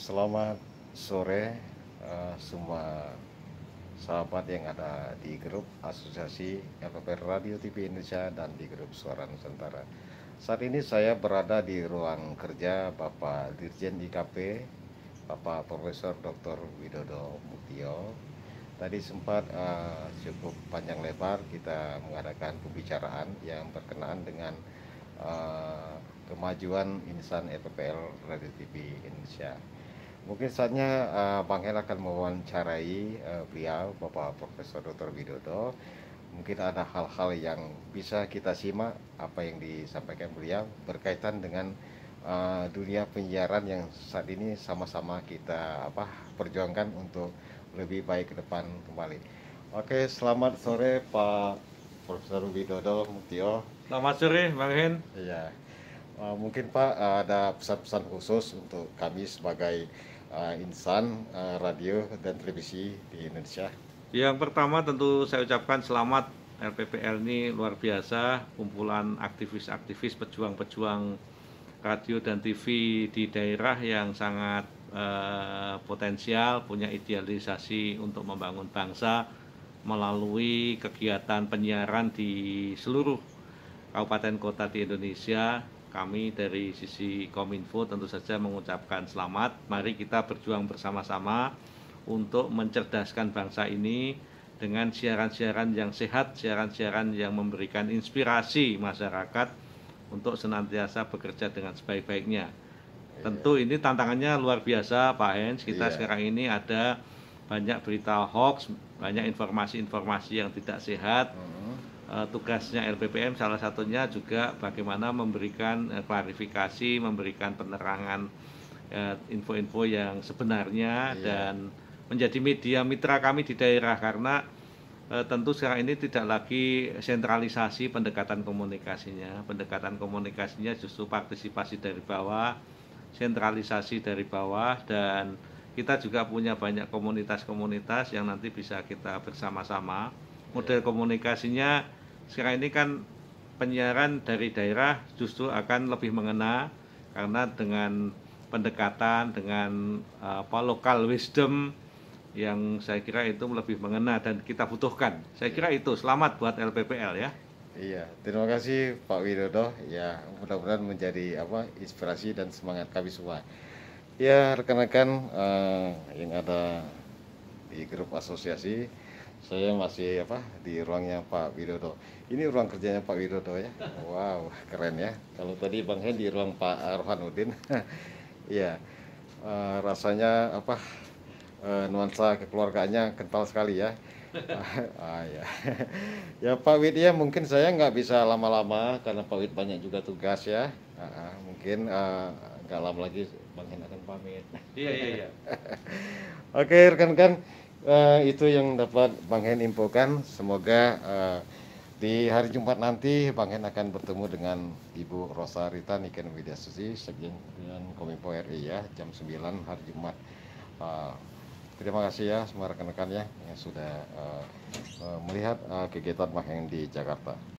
Selamat sore uh, semua sahabat yang ada di grup Asosiasi LPPR Radio TV Indonesia dan di grup Suara Nusantara. Saat ini saya berada di ruang kerja Bapak Dirjen IKP, Bapak Profesor Dr. Widodo Mutio. Tadi sempat uh, cukup panjang lebar kita mengadakan pembicaraan yang berkenaan dengan uh, kemajuan insan LPPR Radio TV Indonesia. Mungkin saatnya uh, Bang Hel akan mewawancarai uh, beliau, Bapak Profesor Dr. Widodo. Mungkin ada hal-hal yang bisa kita simak apa yang disampaikan beliau berkaitan dengan uh, dunia penyiaran yang saat ini sama-sama kita apa perjuangkan untuk lebih baik ke depan kembali. Oke, selamat sore Pak Profesor Widodo Mutio. Selamat sore Bang Hen. Iya. Uh, mungkin Pak ada pesan-pesan khusus untuk kami sebagai uh, insan uh, radio dan televisi di Indonesia. Yang pertama tentu saya ucapkan selamat LPPL ini luar biasa, kumpulan aktivis-aktivis pejuang-pejuang radio dan TV di daerah yang sangat uh, potensial, punya idealisasi untuk membangun bangsa melalui kegiatan penyiaran di seluruh kabupaten kota di Indonesia kami dari sisi Kominfo tentu saja mengucapkan selamat. Mari kita berjuang bersama-sama untuk mencerdaskan bangsa ini dengan siaran-siaran yang sehat, siaran-siaran yang memberikan inspirasi masyarakat untuk senantiasa bekerja dengan sebaik-baiknya. Tentu iya. ini tantangannya luar biasa Pak Hens. Kita yeah. sekarang ini ada banyak berita hoax, banyak informasi-informasi yang tidak sehat. Mm -hmm uh, tugasnya LPPM salah satunya juga bagaimana memberikan uh, klarifikasi, memberikan penerangan eh, info-info uh, yang sebenarnya iya. dan menjadi media mitra kami di daerah karena uh, tentu sekarang ini tidak lagi sentralisasi pendekatan komunikasinya, pendekatan komunikasinya justru partisipasi dari bawah, sentralisasi dari bawah dan kita juga punya banyak komunitas-komunitas yang nanti bisa kita bersama-sama model iya. komunikasinya sekarang ini kan penyiaran dari daerah justru akan lebih mengena karena dengan pendekatan dengan apa lokal wisdom yang saya kira itu lebih mengena dan kita butuhkan. Saya kira itu selamat buat LPPL ya. Iya, terima kasih Pak Widodo. Ya, mudah-mudahan menjadi apa inspirasi dan semangat kami semua. Ya, rekan-rekan uh, yang ada di grup asosiasi saya masih apa di ruangnya Pak Widodo. Ini ruang kerjanya Pak Widodo ya. Wow, keren ya. Kalau tadi Bang Hen di ruang Pak Udin, Iya. uh, rasanya apa uh, nuansa kekeluargaannya kental sekali ya. ah, ya. ya Pak Wid ya mungkin saya nggak bisa lama-lama karena Pak Wid banyak juga tugas ya. Uh, mungkin uh, nggak lama lagi Bang Hen akan pamit. Iya iya iya. Oke rekan-rekan uh, itu yang dapat Bang Hen infokan. Semoga uh, di hari Jumat nanti Bang Hen akan bertemu dengan Ibu Rosa Rita Niken Widya Susi sekjen Kominfo RI ya jam 9 hari Jumat. Uh, terima kasih ya semua rekan-rekan ya yang sudah uh, melihat uh, kegiatan Bang Hen di Jakarta.